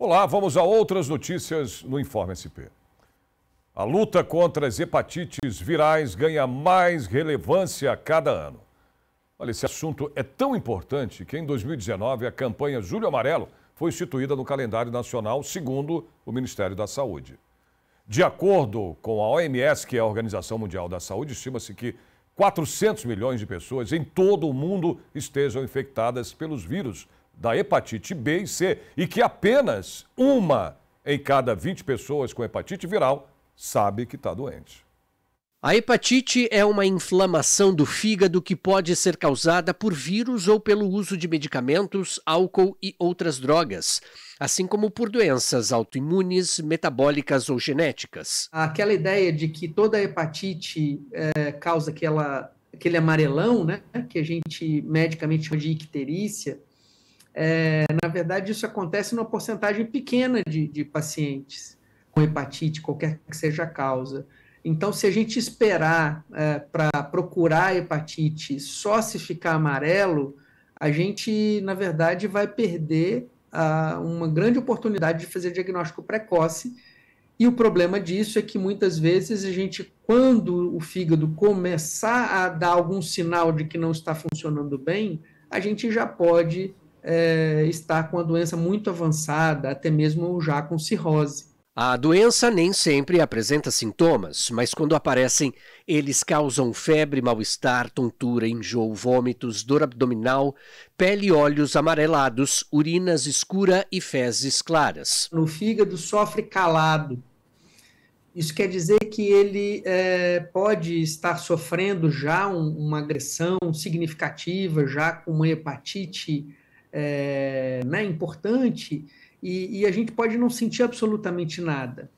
Olá, vamos a outras notícias no Informe SP. A luta contra as hepatites virais ganha mais relevância a cada ano. Olha, esse assunto é tão importante que em 2019 a campanha Júlio Amarelo foi instituída no calendário nacional, segundo o Ministério da Saúde. De acordo com a OMS, que é a Organização Mundial da Saúde, estima-se que 400 milhões de pessoas em todo o mundo estejam infectadas pelos vírus da hepatite B e C e que apenas uma em cada 20 pessoas com hepatite viral sabe que está doente. A hepatite é uma inflamação do fígado que pode ser causada por vírus ou pelo uso de medicamentos, álcool e outras drogas, assim como por doenças autoimunes, metabólicas ou genéticas. Aquela ideia de que toda hepatite é, causa aquela, aquele é amarelão, né, que a gente medicamente chama de icterícia, é, na verdade, isso acontece numa porcentagem pequena de, de pacientes com hepatite, qualquer que seja a causa. Então, se a gente esperar é, para procurar hepatite só se ficar amarelo, a gente, na verdade, vai perder a, uma grande oportunidade de fazer diagnóstico precoce. E o problema disso é que muitas vezes a gente, quando o fígado começar a dar algum sinal de que não está funcionando bem, a gente já pode é, está com a doença muito avançada, até mesmo já com cirrose. A doença nem sempre apresenta sintomas, mas quando aparecem, eles causam febre, mal-estar, tontura, enjoo, vômitos, dor abdominal, pele e olhos amarelados, urinas escura e fezes claras. No fígado sofre calado. Isso quer dizer que ele é, pode estar sofrendo já um, uma agressão significativa, já com uma hepatite é, né, importante e, e, a gente pode não sentir absolutamente nada.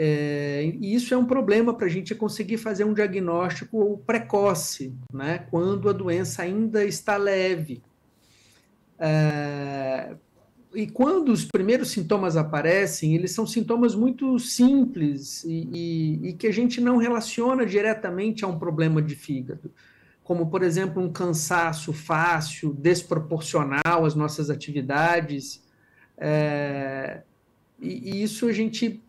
É, e isso é um problema para a gente conseguir fazer um diagnóstico precoce, né, quando a doença ainda está leve. É, e quando os primeiros sintomas aparecem, eles são sintomas muito simples e, e, e que a gente não relaciona diretamente a um problema de fígado como, por exemplo, um cansaço fácil, desproporcional às nossas atividades. É, e, e isso a gente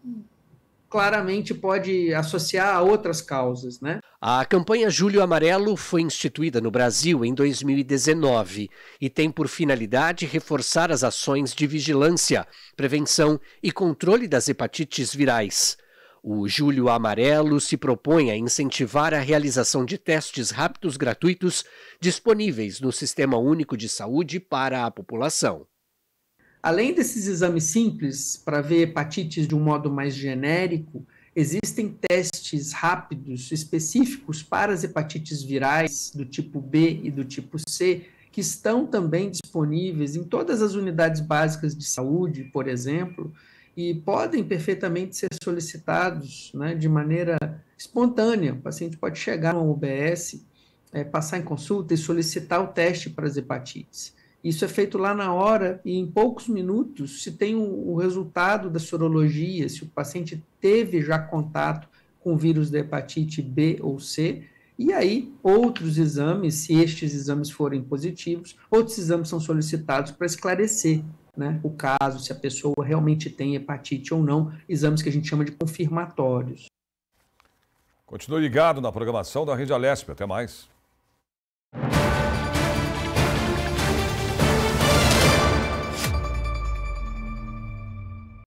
claramente pode associar a outras causas, né? A campanha Julho Amarelo foi instituída no Brasil em 2019 e tem por finalidade reforçar as ações de vigilância, prevenção e controle das hepatites virais. O Júlio Amarelo se propõe a incentivar a realização de testes rápidos gratuitos disponíveis no Sistema Único de Saúde para a população. Além desses exames simples para ver hepatites de um modo mais genérico, existem testes rápidos específicos para as hepatites virais do tipo B e do tipo C que estão também disponíveis em todas as unidades básicas de saúde, por exemplo, e podem perfeitamente ser solicitados né, de maneira espontânea. O paciente pode chegar no UBS, é, passar em consulta e solicitar o teste para as hepatites. Isso é feito lá na hora e em poucos minutos se tem o, o resultado da sorologia, se o paciente teve já contato com vírus da hepatite B ou C, e aí outros exames, se estes exames forem positivos, outros exames são solicitados para esclarecer né, o caso, se a pessoa realmente tem hepatite ou não, exames que a gente chama de confirmatórios. Continue ligado na programação da Rede Alesp. Até mais.